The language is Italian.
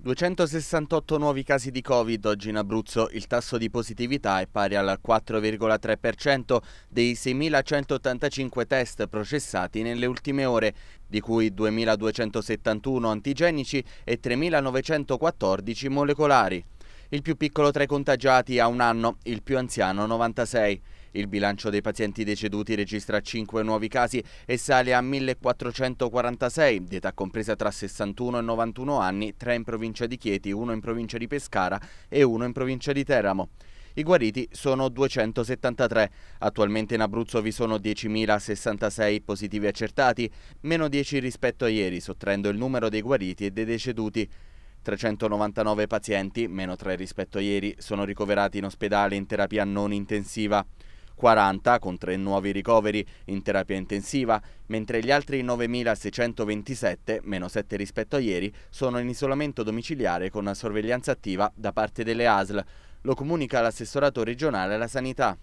268 nuovi casi di Covid oggi in Abruzzo, il tasso di positività è pari al 4,3% dei 6.185 test processati nelle ultime ore, di cui 2.271 antigenici e 3.914 molecolari il più piccolo tra i contagiati ha un anno, il più anziano 96. Il bilancio dei pazienti deceduti registra 5 nuovi casi e sale a 1446, di età compresa tra 61 e 91 anni, 3 in provincia di Chieti, 1 in provincia di Pescara e 1 in provincia di Teramo. I guariti sono 273. Attualmente in Abruzzo vi sono 10.066 positivi accertati, meno 10 rispetto a ieri, sottraendo il numero dei guariti e dei deceduti. 399 pazienti, meno 3 rispetto a ieri, sono ricoverati in ospedale in terapia non intensiva. 40 con 3 nuovi ricoveri in terapia intensiva, mentre gli altri 9.627, meno 7 rispetto a ieri, sono in isolamento domiciliare con sorveglianza attiva da parte delle ASL. Lo comunica l'assessorato regionale alla sanità.